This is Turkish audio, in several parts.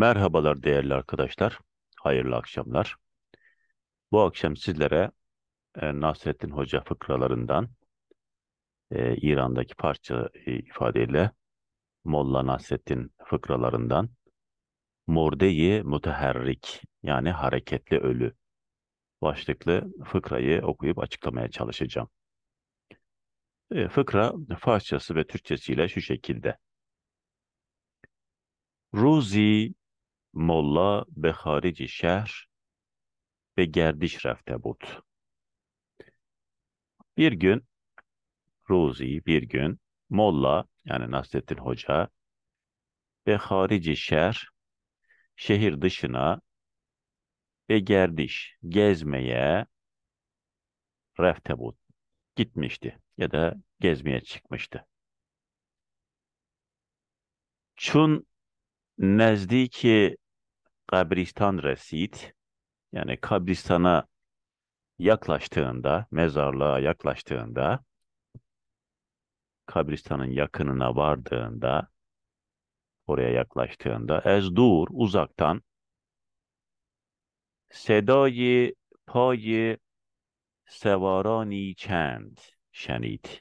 Merhabalar değerli arkadaşlar. Hayırlı akşamlar. Bu akşam sizlere e, Nasrettin Hoca fıkralarından e, İran'daki parça e, ifadeyle Molla Nasrettin fıkralarından Mordeyi Muteherrik yani hareketli ölü başlıklı fıkrayı okuyup açıklamaya çalışacağım. E, fıkra Farsçası ve Türkçesiyle şu şekilde. Ruzi molla به خارج şehr ve gerdiş refte bud. Bir gün Ruzi bir gün molla yani Nasrettin Hoca ve harici şer şehir dışına ve gerdiş gezmeye reftebut gitmişti ya da gezmeye çıkmıştı. Çun nezdiki Kabristan resit yani kabristana yaklaştığında, mezarlığa yaklaştığında, kabristanın yakınına vardığında, oraya yaklaştığında, ez dur uzaktan, sedayı payı sevarani çend, şenit.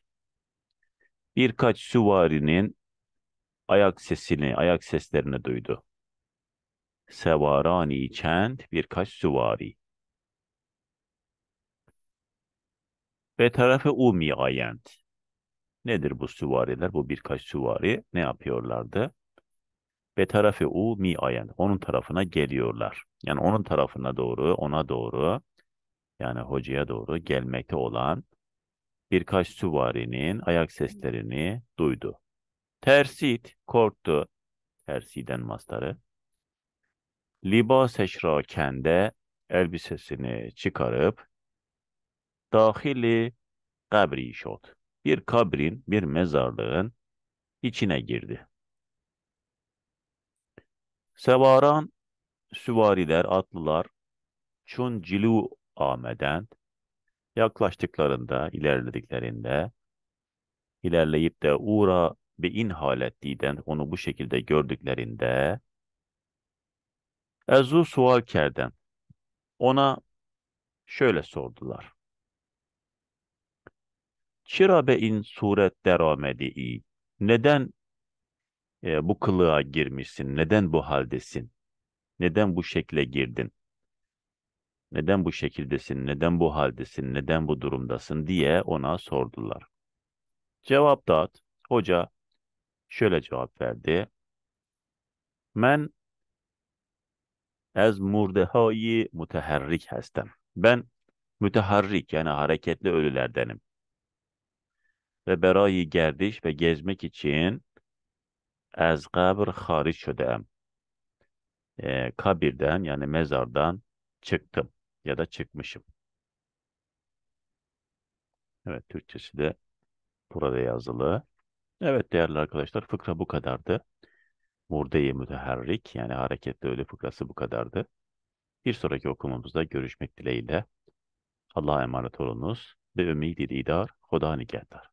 Birkaç süvarinin ayak sesini, ayak seslerini duydu. Sevarani çend birkaç süvari. Ve tarafe umi ayent Nedir bu süvariler? Bu birkaç süvari ne yapıyorlardı? Ve tarafı u mi ayend. Onun tarafına geliyorlar. Yani onun tarafına doğru, ona doğru, yani hocaya doğru gelmekte olan birkaç süvarinin ayak seslerini duydu. Tersit korktu. Tersiden mastarı libaseşra kəndə elbisesini çıkarıp dahili kabri işot. Bir kabrin, bir mezarlığın içine girdi. Sevaran süvariler, atlılar Çun Cilu ameden yaklaştıklarında, ilerlediklerinde ilerleyip de Uğra ve inhal ettiğinden onu bu şekilde gördüklerinde Ezu sual kerden. Ona şöyle sordular. Çirabe in suret deramedi Neden e, bu kılığa girmişsin? Neden bu haldesin? Neden bu şekle girdin? Neden bu şekildesin? Neden bu haldesin? Neden bu durumdasın? diye ona sordular. Cevap dağıt. Hoca şöyle cevap verdi. Men از مرده های متحرک هستم ben müteharrik yani hareketli ölülerdenim. Ve berayı gerdiş ve gezmek için ez kabr hariç şödem. E, ee, kabirden yani mezardan çıktım ya da çıkmışım. Evet Türkçesi de burada yazılı. Evet değerli arkadaşlar fıkra bu kadardı. Murdeyi müteherrik yani hareketli ölü fıkrası bu kadardı. Bir sonraki okumamızda görüşmek dileğiyle. Allah'a emanet olunuz ve ümidi didar, hoda nigahdar.